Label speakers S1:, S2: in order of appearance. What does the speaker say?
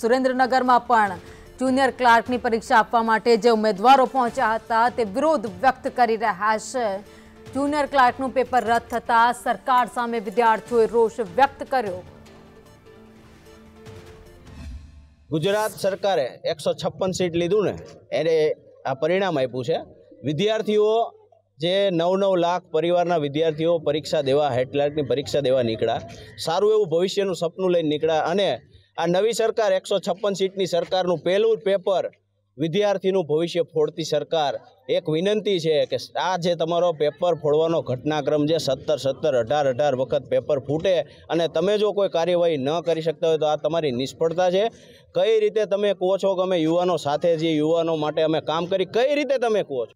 S1: સુરેન્દ્રનગરમાં પણ જુનિયર ક્લાર્કની પરીક્ષા આપવા માટે જે ઉમેદવારો પહોંચ્યા હતા તે વિરોધ વ્યક્ત કરી રહ્યા છે જુનિયર ક્લાર્કનું પેપર રદ થતાં સરકાર સામે વિદ્યાર્થીઓએ રોષ વ્યક્ત કર્યો
S2: ગુજરાત સરકારે એકસો છપ્પન સીટ લીધું ને એને આ પરિણામ આપ્યું છે વિદ્યાર્થીઓ જે નવ નવ લાખ પરિવારના વિદ્યાર્થીઓ પરીક્ષા દેવા હેડ પરીક્ષા દેવા નીકળ્યા સારું એવું ભવિષ્યનું સપનું લઈને નીકળ્યા અને આ નવી સરકાર એકસો છપ્પન સીટની સરકારનું પહેલું પેપર વિદ્યાર્થીનું ભવિષ્ય ફોડતી સરકાર એક વિનંતી છે કે આ જે તમારો પેપર ફોડવાનો ઘટનાક્રમ છે સત્તર સત્તર અઢાર અઢાર વખત પેપર ફૂટે અને તમે જો કોઈ કાર્યવાહી ન કરી શકતા હોય તો આ તમારી નિષ્ફળતા છે કઈ રીતે તમે કહો છો કે અમે યુવાનો સાથે જે યુવાનો માટે અમે કામ કરી કઈ રીતે તમે કહો
S3: છો